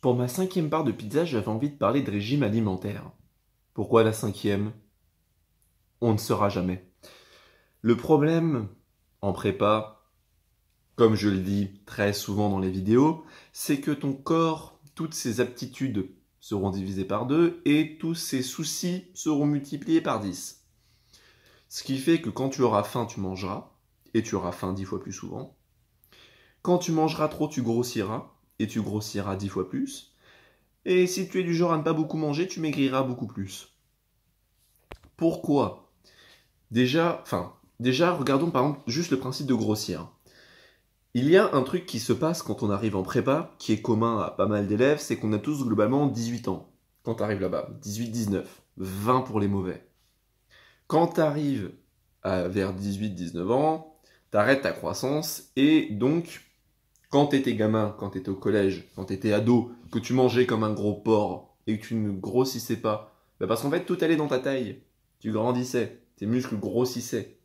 Pour ma cinquième part de pizza, j'avais envie de parler de régime alimentaire. Pourquoi la cinquième On ne saura jamais. Le problème, en prépa, comme je le dis très souvent dans les vidéos, c'est que ton corps, toutes ses aptitudes seront divisées par deux et tous ses soucis seront multipliés par dix. Ce qui fait que quand tu auras faim, tu mangeras, et tu auras faim dix fois plus souvent. Quand tu mangeras trop, tu grossiras, et tu grossiras dix fois plus. Et si tu es du genre à ne pas beaucoup manger, tu maigriras beaucoup plus. Pourquoi Déjà, enfin, déjà, regardons par exemple juste le principe de grossir. Il y a un truc qui se passe quand on arrive en prépa, qui est commun à pas mal d'élèves, c'est qu'on a tous globalement 18 ans quand tu arrives là-bas. 18, 19, 20 pour les mauvais. Quand tu à vers 18, 19 ans, tu arrêtes ta croissance et donc quand étais gamin, quand t'étais au collège, quand t'étais ado, que tu mangeais comme un gros porc et que tu ne grossissais pas, bah parce qu'en fait tout allait dans ta taille. Tu grandissais, tes muscles grossissaient.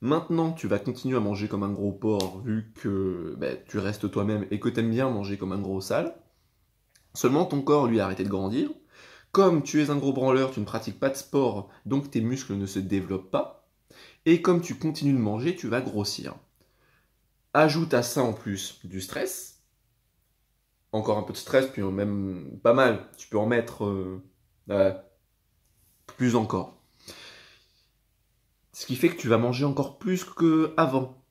Maintenant, tu vas continuer à manger comme un gros porc vu que bah, tu restes toi-même et que t'aimes bien manger comme un gros sale. Seulement, ton corps lui a arrêté de grandir. Comme tu es un gros branleur, tu ne pratiques pas de sport, donc tes muscles ne se développent pas. Et comme tu continues de manger, tu vas grossir. Ajoute à ça en plus du stress. Encore un peu de stress, puis même pas mal. Tu peux en mettre euh, plus encore. Ce qui fait que tu vas manger encore plus qu'avant.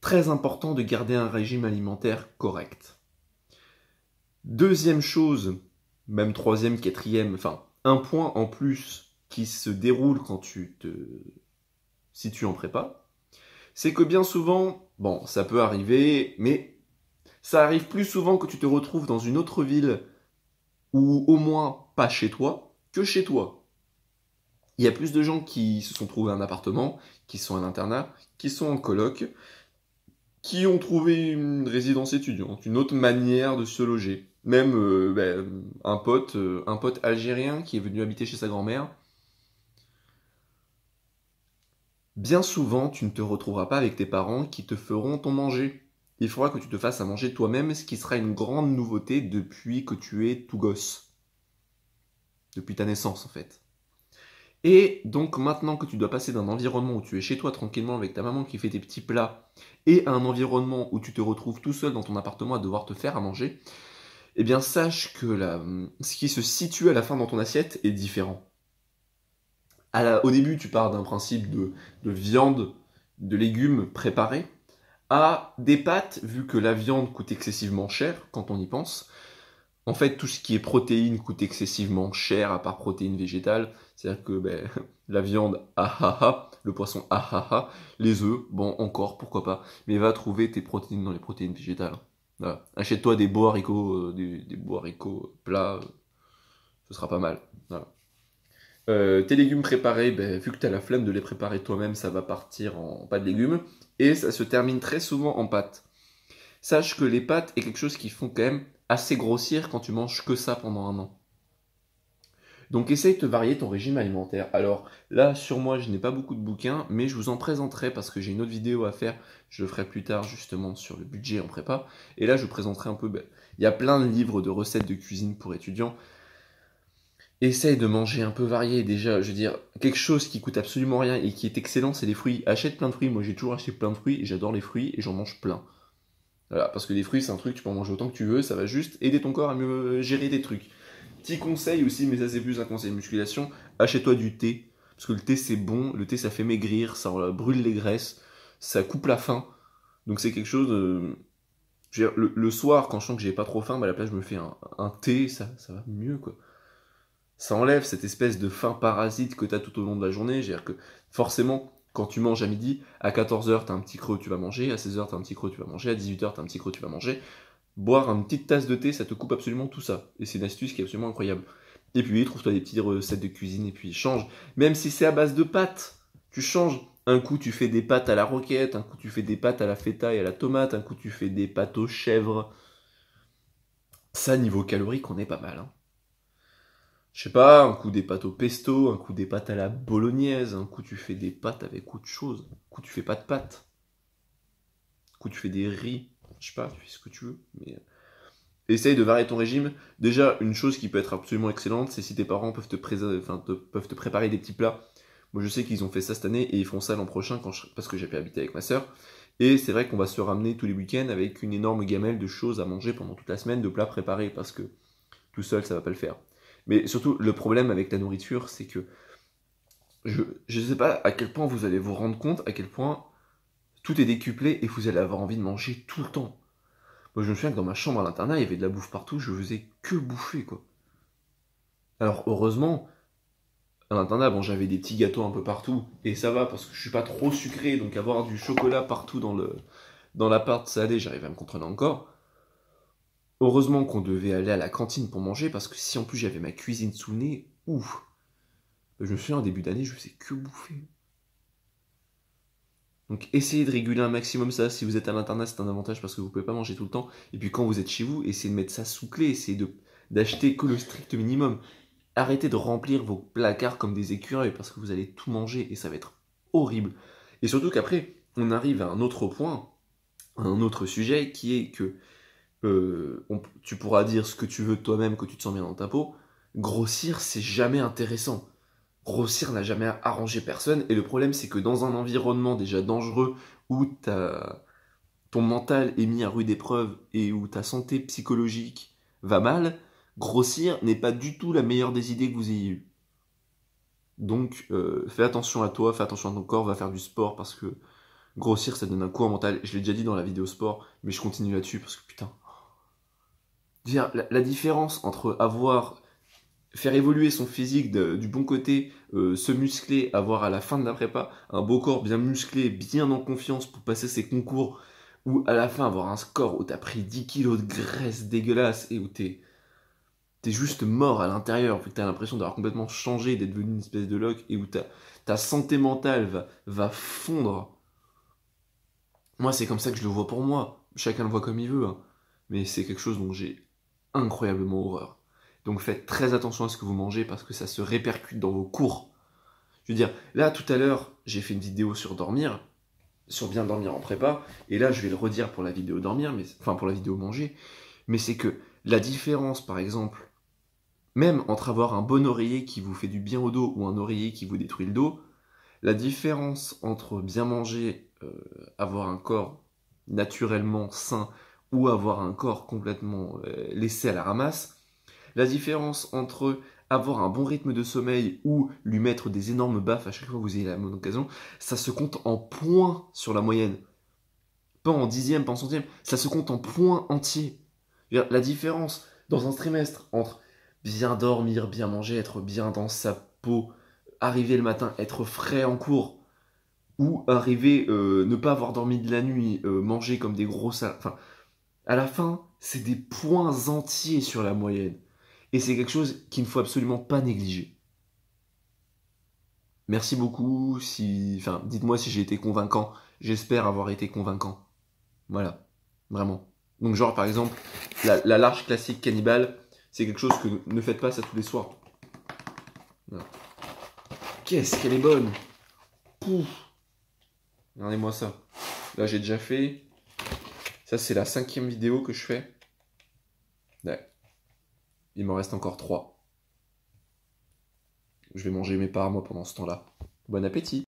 Très important de garder un régime alimentaire correct. Deuxième chose, même troisième, quatrième, enfin un point en plus qui se déroule quand tu te tu en prépa, c'est que bien souvent, bon, ça peut arriver, mais ça arrive plus souvent que tu te retrouves dans une autre ville ou au moins pas chez toi que chez toi. Il y a plus de gens qui se sont trouvés un appartement, qui sont à l'internat, qui sont en coloc, qui ont trouvé une résidence étudiante, une autre manière de se loger. Même euh, ben, un pote, euh, un pote algérien qui est venu habiter chez sa grand-mère, Bien souvent, tu ne te retrouveras pas avec tes parents qui te feront ton manger. Il faudra que tu te fasses à manger toi-même, ce qui sera une grande nouveauté depuis que tu es tout gosse. Depuis ta naissance, en fait. Et donc maintenant que tu dois passer d'un environnement où tu es chez toi tranquillement avec ta maman qui fait tes petits plats et à un environnement où tu te retrouves tout seul dans ton appartement à devoir te faire à manger, eh bien sache que ce qui se situe à la fin dans ton assiette est différent au début, tu pars d'un principe de, viande, de légumes préparés, à des pâtes, vu que la viande coûte excessivement cher quand on y pense. En fait, tout ce qui est protéines coûte excessivement cher, à part protéines végétales. C'est-à-dire que ben, la viande, ah, ah, ah le poisson, ah, ah les œufs, bon, encore, pourquoi pas. Mais va trouver tes protéines dans les protéines végétales. Achète-toi des beaux haricots, euh, des, plats, euh, ce sera pas mal. Euh, tes légumes préparés, ben, vu que tu as la flemme de les préparer toi-même, ça va partir en pas de légumes. Et ça se termine très souvent en pâtes. Sache que les pâtes est quelque chose qui font quand même assez grossir quand tu manges que ça pendant un an. Donc essaye de varier ton régime alimentaire. Alors là, sur moi, je n'ai pas beaucoup de bouquins, mais je vous en présenterai parce que j'ai une autre vidéo à faire. Je le ferai plus tard justement sur le budget en prépa. Et là, je vous présenterai un peu... Ben, il y a plein de livres de recettes de cuisine pour étudiants essaye de manger un peu varié. Déjà, je veux dire, quelque chose qui coûte absolument rien et qui est excellent, c'est les fruits. Achète plein de fruits. Moi, j'ai toujours acheté plein de fruits et j'adore les fruits et j'en mange plein. Voilà, parce que les fruits, c'est un truc, tu peux en manger autant que tu veux, ça va juste aider ton corps à mieux gérer des trucs. Petit conseil aussi, mais ça c'est plus un conseil de musculation, achète-toi du thé. Parce que le thé c'est bon, le thé ça fait maigrir, ça brûle les graisses, ça coupe la faim. Donc c'est quelque chose euh, Je le, soir, quand je sens que j'ai pas trop faim, bah, à la place je me fais un, thé, ça, ça va mieux quoi ça enlève cette espèce de faim parasite que tu as tout au long de la journée. cest que forcément, quand tu manges à midi, à 14h, tu as un petit creux, tu vas manger, à 16h, tu as un petit creux, tu vas manger, à 18h, tu as un petit creux, tu vas manger. Boire une petite tasse de thé, ça te coupe absolument tout ça. Et c'est une astuce qui est absolument incroyable. Et puis, trouve-toi des petites recettes de cuisine et puis change. Même si c'est à base de pâtes, tu changes. Un coup, tu fais des pâtes à la roquette, un coup, tu fais des pâtes à la feta et à la tomate, un coup, tu fais des pâtes aux chèvres. Ça, niveau calorique, on est pas mal. Hein je sais pas, un coup des pâtes au pesto, un coup des pâtes à la bolognaise, un coup tu fais des pâtes avec autre chose, un coup tu fais pas de pâtes, un coup tu fais des riz, je sais pas, tu fais ce que tu veux, mais euh, essaye de varier ton régime. Déjà, une chose qui peut être absolument excellente, c'est si tes parents peuvent te, peuvent te préparer des petits plats. Moi, je sais qu'ils ont fait ça cette année et ils font ça l'an prochain parce que j'ai pu habiter avec ma sœur. Et c'est vrai qu'on va se ramener tous les week-ends avec une énorme gamelle de choses à manger pendant toute la semaine, de plats préparés, parce que tout seul, ça va pas le faire. Mais surtout, le problème avec la nourriture, c'est que je ne sais pas à quel point vous allez vous rendre compte, à quel point tout est décuplé et vous allez avoir envie de manger tout le temps. Moi, je me souviens que dans ma chambre à l'internat, il y avait de la bouffe partout, je faisais que bouffer, quoi. Alors, heureusement, à l'internat, bon, j'avais des petits gâteaux un peu partout, et ça va parce que je suis pas trop sucré, donc avoir du chocolat partout dans le dans l'appart, ça allait, j'arrivais à me comprendre encore. Heureusement qu'on devait aller à la cantine pour manger, parce que si en plus j'avais ma cuisine sous le nez, ouf Je me souviens, en début d'année, je ne sais que bouffer. Donc essayez de réguler un maximum ça. Si vous êtes à l'internat, c'est un avantage parce que vous ne pouvez pas manger tout le temps. Et puis quand vous êtes chez vous, essayez de mettre ça sous clé, essayez d'acheter que le strict minimum. Arrêtez de remplir vos placards comme des écureuils parce que vous allez tout manger et ça va être horrible. Et surtout qu'après, on arrive à un autre point, à un autre sujet qui est que euh, tu pourras dire ce que tu veux toi-même, que tu te sens bien dans ta peau. Grossir, c'est jamais intéressant. Grossir n'a jamais arrangé personne. Et le problème, c'est que dans un environnement déjà dangereux où ton mental est mis à rude épreuve et où ta santé psychologique va mal, grossir n'est pas du tout la meilleure des idées que vous ayez eues. Donc, euh, fais attention à toi, fais attention à ton corps, va faire du sport parce que grossir, ça donne un coup en mental. Je l'ai déjà dit dans la vidéo sport, mais je continue là-dessus parce que putain, la, différence entre avoir faire évoluer son physique du bon côté, euh, se muscler, avoir à la fin de la prépa un beau corps bien musclé, bien en confiance pour passer ses concours, ou à la fin avoir un score où t'as pris 10 kilos de graisse dégueulasse et où t'es es juste mort à l'intérieur, où t'as l'impression d'avoir complètement changé, d'être devenu une espèce de loc et où ta, ta santé mentale va, va fondre. Moi, c'est comme ça que je le vois pour moi. Chacun le voit comme il veut. Hein. Mais c'est quelque chose dont j'ai incroyablement horreur. Donc faites très attention à ce que vous mangez parce que ça se répercute dans vos cours. Je veux dire, là tout à l'heure, j'ai fait une vidéo sur dormir, sur bien dormir en prépa, et là je vais le redire pour la vidéo dormir, mais enfin pour la vidéo manger, mais c'est que la différence par exemple, même entre avoir un bon oreiller qui vous fait du bien au dos ou un oreiller qui vous détruit le dos, la différence entre bien manger, euh, avoir un corps naturellement sain ou avoir un corps complètement euh, laissé à la ramasse. La différence entre avoir un bon rythme de sommeil ou lui mettre des énormes baffes à chaque fois que vous avez la bonne occasion, ça se compte en points sur la moyenne. Pas en dixième, pas en centième, ça se compte en points entiers. La différence dans un trimestre entre bien dormir, bien manger, être bien dans sa peau, arriver le matin, être frais en cours, ou arriver, euh, ne pas avoir dormi de la nuit, euh, manger comme des gros salades, à la fin, c'est des points entiers sur la moyenne. Et c'est quelque chose qu'il ne faut absolument pas négliger. Merci beaucoup. Si, enfin, dites-moi si j'ai été convaincant. J'espère avoir été convaincant. Voilà, vraiment. Donc genre par exemple, la, large classique cannibale, c'est quelque chose que ne faites pas ça tous les soirs. Qu'est-ce qu'elle est bonne Pouf Regardez-moi ça. Là j'ai déjà fait. Ça, c'est la cinquième vidéo que je fais. Ouais. Il m'en reste encore trois. Je vais manger mes parts, moi, pendant ce temps-là. Bon appétit